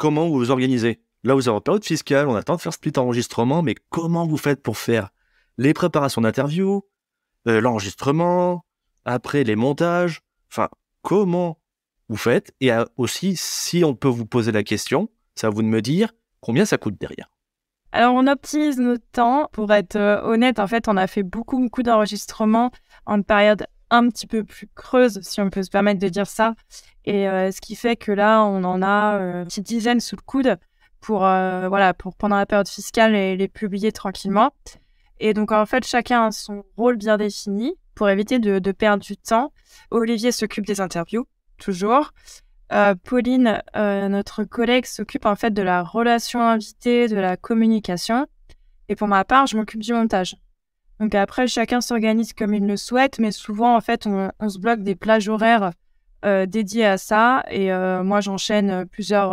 comment vous vous organisez. Là, vous avez en période fiscale, on attend de faire split enregistrement, mais comment vous faites pour faire les préparations d'interview, euh, l'enregistrement, après les montages, enfin, comment vous faites Et euh, aussi, si on peut vous poser la question, ça à vous de me dire combien ça coûte derrière. Alors, on optimise notre temps. Pour être euh, honnête, en fait, on a fait beaucoup, beaucoup d'enregistrements en période un petit peu plus creuse, si on peut se permettre de dire ça. Et euh, ce qui fait que là, on en a euh, une petite dizaine sous le coude pour, euh, voilà, pour pendant la période fiscale et les publier tranquillement. Et donc, en fait, chacun a son rôle bien défini pour éviter de, perdre du temps. Olivier s'occupe des interviews, toujours. Pauline, notre collègue, s'occupe en fait de la relation invitée, de la communication. Et pour ma part, je m'occupe du montage. Donc après, chacun s'organise comme il le souhaite, mais souvent, en fait, on, se bloque des plages horaires euh, dédiées à ça. Et euh, moi, j'enchaîne euh, plusieurs